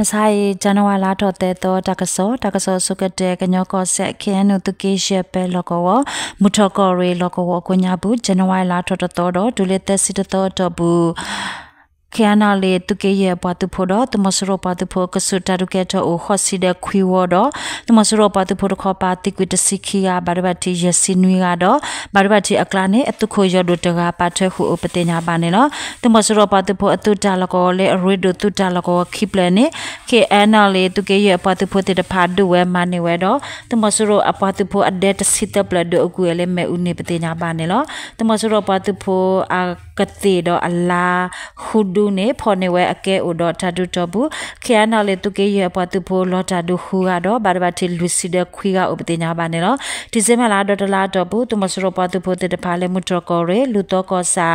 မဆိုင်ဇန်နဝါလာတော့တဲ့တော့တကဆောတကဆောစုကတဲ့ကညောကောဆက်ခဲနုတကေရှက်ပဲလကောဝမုထကောရေလကောဝကိုညာဘူးဇန်နဝါလာတော့တော့ဒူလက်သက်စစ်တော့တော့ဘူးခရနာလေတုကေရဲ့ပတ်သူဖို့တော့တမစရောပတ်သူဖို့ကဆူတာရုကေတောဟောစီဒခွီဝတော့တမစရောပတ်သူဖို့ခပါတိကွတစီခီယာဘာရဘတိယစီနွေကတော့ဘာရဘတိအကလာနဲ့အတုခိုရဒုတကပါထခုအပတိညာပါနေနော်တမစရောပတ်သူဖို့အတုတာလကောလေရီဒုတုတာလကောခိပလနဲ့ခေအနာလေတုကေရဲ့ပတ်သူဖို့တေတဖာဒူဝဲမနေဝဲတော့တမစရောအပတ်သူဖို့အဒက်တစီတပလဒုအကူလေမဲဦးနေပတိညာပါနေနော်တမစရောပတ်သူဖို့အကတိတော့အလာခုဒူ ne phone we ake odo tadu tobu khiana le tuke ye pa tu pho lo tadu huga do barba ti lusi de khwiga obtinya ba ne lo december la do la tobu tu masro pa tu pho te de phale mu tro ko re lu to ko sa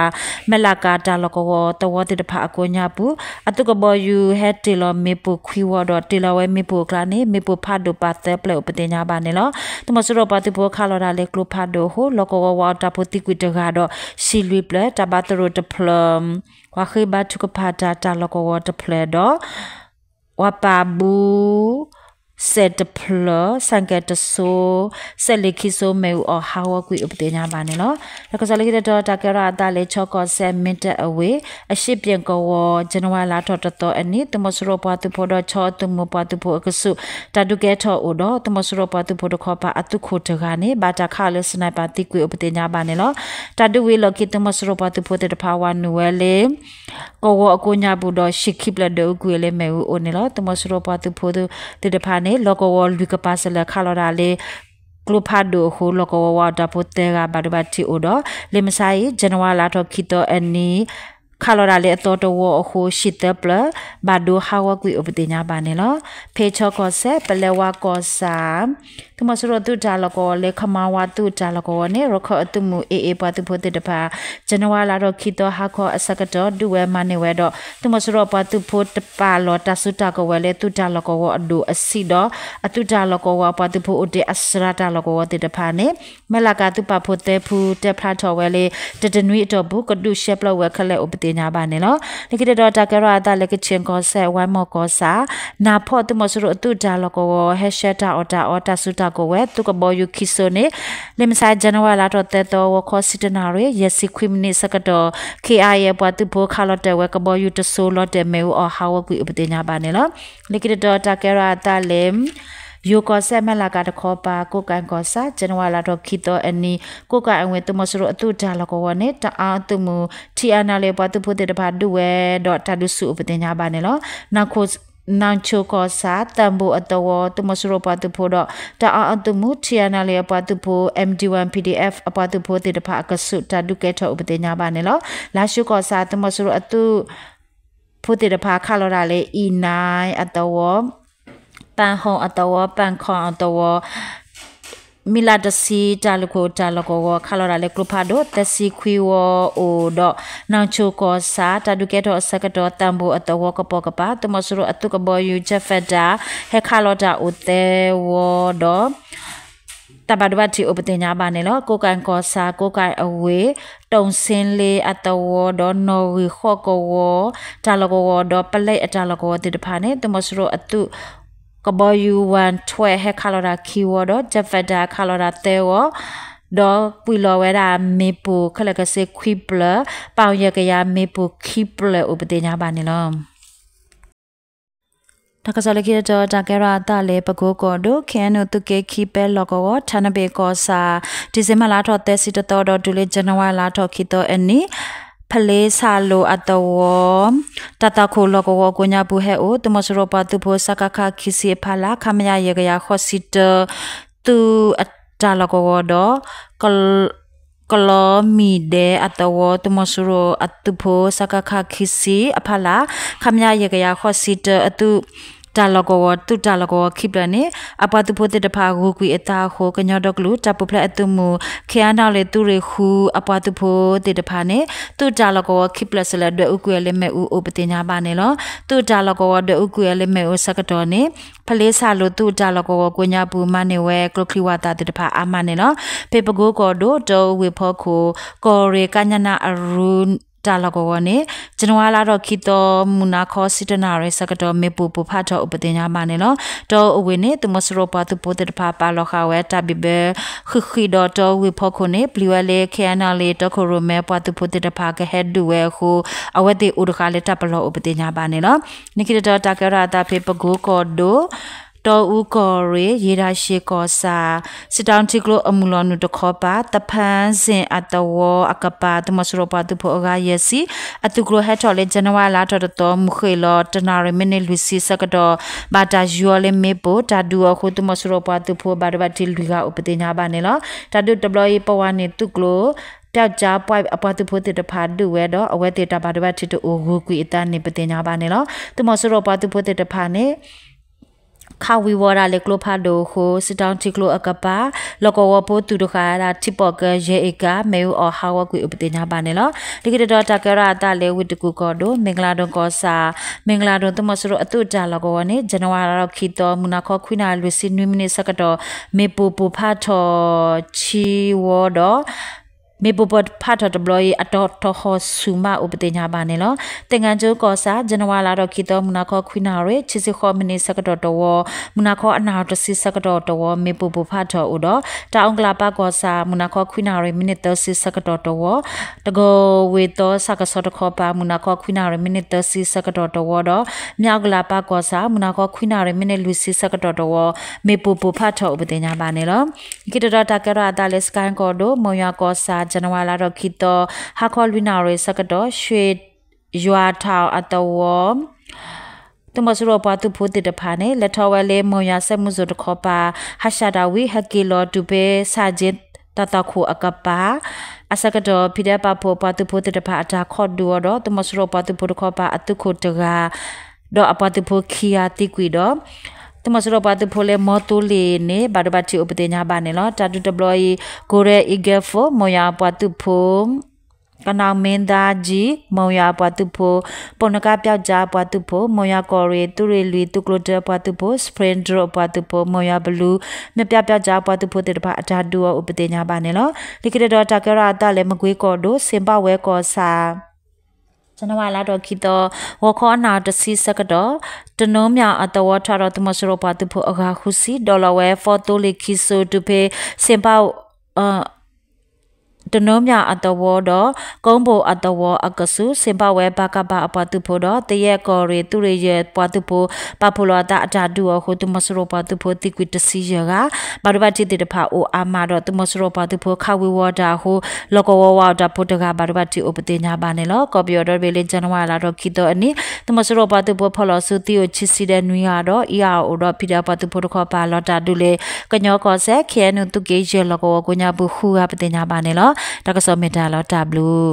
melaka ta lo ko to wo te de pha ko nya bu atu ko bo you head ti lo me pu khwi wo do ti lo we me pu kla ne me pu pha do pa te ple obtinya ba ne lo tu masro pa tu pho kha lo da le klo pha do ho lo ko wa ta pho ti ku de ga do si lui ple ta ba tro de plum kwa khiba tukupata ta loko water play do wapabu set deploy စံကတဆို set လိခိဆိုမေအဟောကွေဥပဒေညာပါနေလောဒါကစားလိခိတော့တာကရအတလေချောကော set minute away အရှိပြင်ကောဇန်နဝါလာထောတတော်အနိတမစရပတုဖို့တော့ချောတမပတုဖို့ကဆုတဒုကေထောဥတော့တမစရပတုဖို့တခပါအတုခိုတကနေဘာတခလစနိုက်ပါတိကွေဥပဒေညာပါနေလောတဒုဝေလခိတမစရပတုဖို့တဖာဝနဝဲလေကောဝအကိုညာဘူးတော့ရှိခိပလဒုကွေလေမဲဦးအိုနေလောတမစရောပါသူဖိုးသူတေတဖာနေလောကောဝလူကပါစလခါလောရာလေကလဖာဒိုဟိုလကောဝါတာပိုတေရာဘာဒဘတီအိုတော့လေမဆိုင်ဇန်နဝါလာတော့ခိတော့အနီခါလော်ရာလေအတော်တော်ဝအခုရှိတဲ့ပလဘာဒိုဟာဝကွေအပတိညာပါနေလောဖေချောကောဆက်ပလဲဝါကောဆာတမဆရတုဒါလကောလေခမဝတုဒါလကောနေရခအတုမူအေအေပတုဖို့တတပါဇန်နဝါလာတော့ခိတော့ဟာခောအစကတော်ဒူဝဲမနေဝဲတော့တမဆရပတုဖို့တပါလောတဆုတကောဝဲလေတုဒါလကောဝအဒူအစီတော့အတုဒါလကောဝပတုဖို့အတေအစရတာလကောဝတတပါနေမလကတုပဖို့တေဖူတဖလာတော်ဝဲလေတတနွေတော့ဘုကတုရှက်ပလဝဲခလက်ဥပတိညာပါနေလောလေကတော်တကရအတလေကချင်ကောဆက်ဝိုင်းမောကောစာနာဖို့တမဆရတုဒါလကောဟက်ရှက်တာအော်တာအော်တာဆုတကိုဝဲသူကဘောယူခိဆိုနေလေမဆိုင်ဇန်နဝါလာတော့တဲတော်ဝခေါ်စစ်တနာရယစီခွိမနိစကတော့ KI ရဲ့ပွားသူဘောခါလတဲ့ဝဲကဘောယူတဆိုလတဲ့မေဟောဟာဝကွေပတိညာပါနေလားလေကတော်တာကရာတာလေယိုကောဆက်မလာကတခေါ်ပါကိုကန်ကောစာဇန်နဝါလာတော့ခီတော့အနီကိုကန်အဝင်သူမဆရအတူတာလကောဝနဲ့တအားသူမတီအနာလေပွားသူဖို့တဲ့တပါဒူဝဲဒေါ်တာဒူစုပတိညာပါနေလားနောက်ခိုနန်ချိုကောစာတမ်ဘူအတဝတုမစရပတ်ဖို့တော့တာအာအတုမူချီယနာလေပတ်ဖို့ MD1 PDF အပတ်ဖို့တေတဖာကဆုတာဒုကေထောဥပဒေညာပါနေလောလာရှုကောစာတုမစရအတုဖို့တေတဖာခါလောတာလေ E9 အတဝပန်ဟောအတဝပန်ခွန်အတဝမီလာဒစီတလကိုတလကိုခလရလေကလဖာဒိုတစီခွီဝအိုဒနောင်ချိုကောစာတဒုကေတော့စကတော့တမ်ဘူအတဝကပေါကပါတမဆူရအတုကဘောယူချက်ဖတာဟေခလတာအိုတဲဝဒတဘဒဝတိဥပဒေညာပါနေလို့ကိုကန်ကောစာကိုကန်အဝေးတုံစင်းလေးအတဝဒေါ်နော်ဝီခော့ကောဝတာလကောဒေါ်ပလက်အတာလကောတိတဖာနေတမဆူရအတုကဘယူဝန်ထွဲဟဲခါလရာခီဝဒဂျဖဒါခါလရာတဲဝဒေါ်ပူလဝဲရာမေပူခလကစေခွိပလပေါင်ရကရမေပူခိပလဥပဒေညာပါနေလောတကစားလကိတော့တကရာတလေပကိုကောတို့ခဲနုတုကေခိပဲလောကောဌာနဘေကောစာဒီဇင်ဘာလာထောတဲစီတတော်ဒူလေဇန်နဝါလာထောခိတော့အနီဖလဲဆာလိုအတဝတတခိုလကောကိုညာဘူးဟဲအိုတမစရပတုဘောစကခခိစီဖလာခမရယေကရခောစီတသူအတလကောဒကလကလမီဒဲအတဝတမစရအတုဘောစကခခိစီအဖလာခမရယေကရခောစီတအတုတာလကောတုတာလကောခိပလနေအပတုပိုတေတဖာဂူကွီအတာဟောကညောဒကလူတပပလက်အတုမူခေယနာလေသူရေခုအပတုပိုတေတဖာနေတုတာလကောခိပလဆလဒွေဥကွေလေမေဥဥပတိညာပါနေလောတုတာလကောဒွေဥကွေလေမေဥစကတော်နေဖလေးဆာလိုတုတာလကောကိုညာပူမနေဝဲကလခိဝတာတေတဖာအာမနေလောပေပကိုကောဒိုတောဝေဖောခုကောရေကညနာအရုတာလကောကနေကျွန်တော်လာတော့ခီတော်မူနာခောစစ်တနာရဲစကတော့မေပူပဖတ်တော့ဥပတင်ညာမနေလောတော့အဝေနဲ့တမစရောပါသူပိုတဲ့ဖာပါလောခဝဲတာဘိဘခခီတော့တော့ဝီဖောခုနေပလီဝဲလေခဲနာလေတော့ခရမဲပါသူပိုတဲ့ဖာကဟက်ဒူဝဲခုအဝဲတိဥဒခါလေတပ်ပလောဥပတင်ညာပါနေလောနိခိတော့တာကရတာဖေပဂိုကောဒိုတောဦးကော်ရေရေဒါရှိကောစာစတောင်တီကလိုအမူလနုတခောပါတဖန်းစင်အတဝအကပါတမစရပါတဖောဂါယစီအတုကလိုဟက်တော်လေဇန်နဝါလာတော်တော်မူခေလောတနာရမနေလူစီစကတော်ဘာတာယူလေမေပိုတာဒူအခုတမစရပါတဖောဘာဘတိလူကဥပဒေညာပါနေလောတာဒူ W ပဝါနေတုကလိုတောက်ကြပွိုက်အပတ်သူဖို့တဖာတူဝဲတော့အဝဲတေတာပါတပတ်တီတူအိုဂူကွီအတန်နေပတင်ညာပါနေလောသူမဆရောပတ်သူဖို့တဖာနေခါဝီဝရာလေကလိုဖာဒိုခိုစတောင်းတီကလိုအကပါလကောဝပိုတူတခါရာတိပေါကရေအကမေဦးအဟာဝကွေဥပတိညာပါနေလောဒီကတော်တကရအတလေဝိတကူကောဒိုမင်္ဂလာဒွန်ကောစာမင်္ဂလာဒွန်တမဆရအတုတလကောနေဇန်နဝါရီခီတော်မူနာခောခွိနာလူစီနွိမနိစကတော်မေပူပူဖာထောချီဝောဒိုမေပပတ်ဖတ်တော်တဘလီအတော်တော်ဟဆူမဥပဒေညာပါနေလောတင်ကန်ကျိုးကောစာဇန်နဝါလာတော့ခီတော်မနာခောခွိနာရဲချစ်စခောမနေစကတော်တော်မနာခောအနာတစီစကတော်တော်မေပပဖတ်တော်ဥတော်တောင်ကလာပါကောစာမနာခောခွိနာရဲမိနစ်တစီစကတော်တော်တကောဝေတော်စကစောတခောပါမနာခောခွိနာရဲမိနစ်တစီစကတော်တော်တော့မြောက်ကလာပါကောစာမနာခောခွိနာရဲမိနစ်လူစီစကတော်တော်မေပပဖတ်တော်ဥပဒေညာပါနေလောဂီတတော်တာကရအတာလက်စကန်ကောဒိုမောယာကောစာဇန်နဝါရီလတော့ခီတော့ဟာခေါ်လွီနာရဲစကတော့ရွှေရွာထောင်အတော်ဝတမစရောပါသူဖို့တဲ့တဖာနဲ့လက်ထော်ဝဲလေးမုံရဆက်မှုစုတခေါ်ပါဟာရှာဒဝီဟကီလောတူပဲစာဂျင်တတခုအကပါအစကတော့ဖိဒပဖို့ပါသူဖို့တဲ့တဖာအတာခေါ်ဒူတော့တမစရောပါသူဖို့တခေါ်ပါအတုခုတကာတော့အပတူဖို့ခီယာတိကွီတော့တမစရပါတဖိုလေမတူလီနေဘာဘာချီဥပဒေညာဘာနေလောတာတူ deploy ကိုရဲအီဂေဖိုမောယာပတူဖိုကနာမင်းသားကြီးမောင်ရပွားသူဖို့ပုံနကပြောက်ကြားပွားသူဖို့မောင်ရကော်ရီသူရီလီသူကလိုတဲပွားသူဖို့စပရင်ဒရပွားသူဖို့မောင်ရဘလူးမြပြပြောက်ကြားပွားသူဖို့တေတပါအတာတူရောဥပဒေညာပါနေလောလိကရဒေါ်တာကရာတာလည်းမကွေးကော်တို့စင်ပဝဲကော်စာဇန်နဝါလာတော့ခီတော့ဝခေါနာတစီစကတော့တနုံးမြအတဝထရတမစရပါတဖို့အခါခုစီဒေါ်လာဝဲဖော်တိုလီခီဆိုတူဖေစင်ပေါ့အာတနုံးမြအတဝတော့ကုန်းဘိုအတဝအကဆုစင်ပဝဲဘကပအပတုဖို့တော့တရက်ကော်ရီသူရရဲ့ပတုဖို့ပဖလောတာအတာဒူဟိုတမစရောပတုဖို့တိကွတစီရကဘာရဘတိတေတဖာအိုအာမာတော့တမစရောပတုဖို့ခဝေဝတာဟိုလကဝဝတာဖို့တကဘာရဘတိဥပတိညာပါနေလောကော်ပီယော်ဒဘေလေဇန်နဝါလာတော့ခိတော့အနိတမစရောပတုဖို့ဖလောစုတိကိုချစ်စီတဲ့နွေရတော့အီယာအိုတော့ဖိတာပတုဖို့တခေါ်ပါလောတာဒူလေကညောကောဆက်ခဲနုတုကေရလကဝကိုညာဘူးခူဟာပတိညာပါနေလောတကဆောမီတာလောတာဘလူး